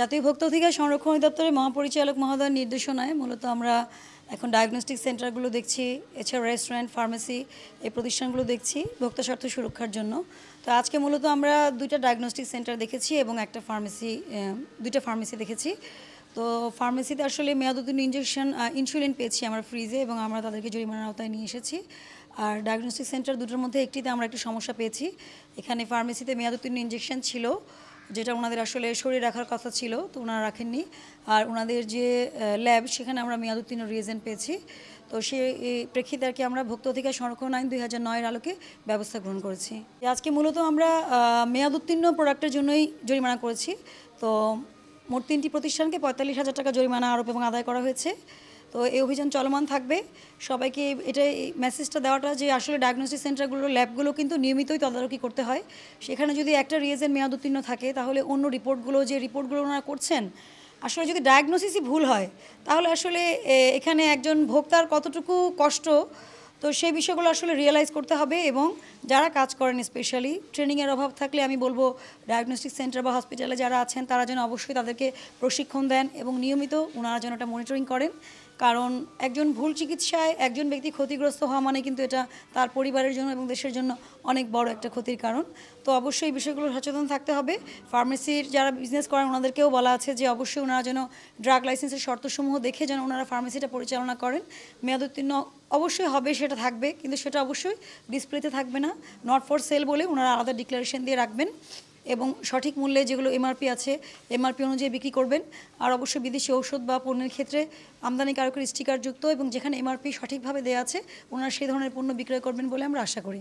জাতীয় ভোক্তা অধিকার সংরক্ষণ অধিদপ্তরের মহাপরিচালক মহোদয়ের নির্দেশনায় মূলত আমরা এখন ডায়াগনস্টিক সেন্টারগুলো দেখছি এছাড়া রেস্টুরেন্ট ফার্মেসি এই প্রতিষ্ঠানগুলো দেখছি ভোক্তা স্বার্থ সুরক্ষার জন্য তো আজকে মূলত আমরা দুইটা ডায়াগনস্টিক সেন্টার দেখেছি এবং একটা ফার্মেসি দুইটা ফার্মেসি দেখেছি তো ফার্মেসিতে আসলে মেয়াদুদ্দিন ইঞ্জেকশন ইনসুলিন পেয়েছি আমরা ফ্রিজে এবং আমরা তাদেরকে জরিমানার আওতায় নিয়ে এসেছি আর ডায়াগনস্টিক সেন্টার দুটোর মধ্যে একটিতে আমরা একটি সমস্যা পেয়েছি এখানে ফার্মেসিতে মেয়াদুদ্দিন ইঞ্জেকশন ছিল যেটা ওনাদের আসলে শরীর রাখার কথা ছিল তো ওনারা রাখেননি আর ওনাদের যে ল্যাব সেখানে আমরা মেয়াদোত্তীর্ণ রিয়েজেন্ট পেয়েছি তো সেই প্রেক্ষিতে আর কি আমরা ভোক্ত অধিকার সংরক্ষণ আইন দুই হাজার নয়ের আলোকে ব্যবস্থা গ্রহণ করেছি আজকে মূলত আমরা উত্তীর্ণ প্রোডাক্টের জন্যই জরিমানা করেছি তো মোট তিনটি প্রতিষ্ঠানকে পঁয়তাল্লিশ হাজার টাকা জরিমানা আরোপ এবং আদায় করা হয়েছে তো এই অভিযান চলমান থাকবে সবাইকে এটা এই মেসেজটা দেওয়াটা যে আসলে ডায়াগনোস্টিক সেন্টারগুলো ল্যাবগুলো কিন্তু নিয়মিতই তদারকি করতে হয় সেখানে যদি একটা রিয়েজেন মেয়াদ উত্তীর্ণ থাকে তাহলে অন্য রিপোর্টগুলো যে রিপোর্টগুলো ওনারা করছেন আসলে যদি ডায়াগনোসিসই ভুল হয় তাহলে আসলে এখানে একজন ভোক্তার কতটুকু কষ্ট তো সেই বিষয়গুলো আসলে রিয়েলাইজ করতে হবে এবং যারা কাজ করেন স্পেশালি ট্রেনিংয়ের অভাব থাকলে আমি বলবো ডায়াগনস্টিক সেন্টার বা হসপিটালে যারা আছেন তারা যেন অবশ্যই তাদেরকে প্রশিক্ষণ দেন এবং নিয়মিত ওনারা যেন ওটা মনিটরিং করেন কারণ একজন ভুল চিকিৎসায় একজন ব্যক্তি ক্ষতিগ্রস্ত হওয়া মানে কিন্তু এটা তার পরিবারের জন্য এবং দেশের জন্য অনেক বড় একটা ক্ষতির কারণ তো অবশ্যই এই বিষয়গুলো সচেতন থাকতে হবে ফার্মেসির যারা বিজনেস করেন ওনাদেরকেও বলা আছে যে অবশ্যই ওনারা যেন ড্রাগ লাইসেন্সের শর্তসমূহ দেখে যেন ওনারা ফার্মেসিটা পরিচালনা করেন মেয়াদোত্তীর্ণ অবশ্যই হবে সেটা থাকবে কিন্তু সেটা অবশ্যই ডিসপ্লেতে থাকবে না নট ফর সেল বলে ওনারা আলাদা ডিক্লারেশন দিয়ে রাখবেন এবং সঠিক মূল্যে যেগুলো এমআরপি আছে এমআরপি অনুযায়ী বিক্রি করবেন আর অবশ্যই বিদেশি ঔষধ বা পণ্যের ক্ষেত্রে আমদানি কারকের স্টিকারযুক্ত এবং যেখানে এমআরপি সঠিকভাবে দেওয়া আছে ওনারা সেই ধরনের পণ্য বিক্রয় করবেন বলে আমরা আশা করি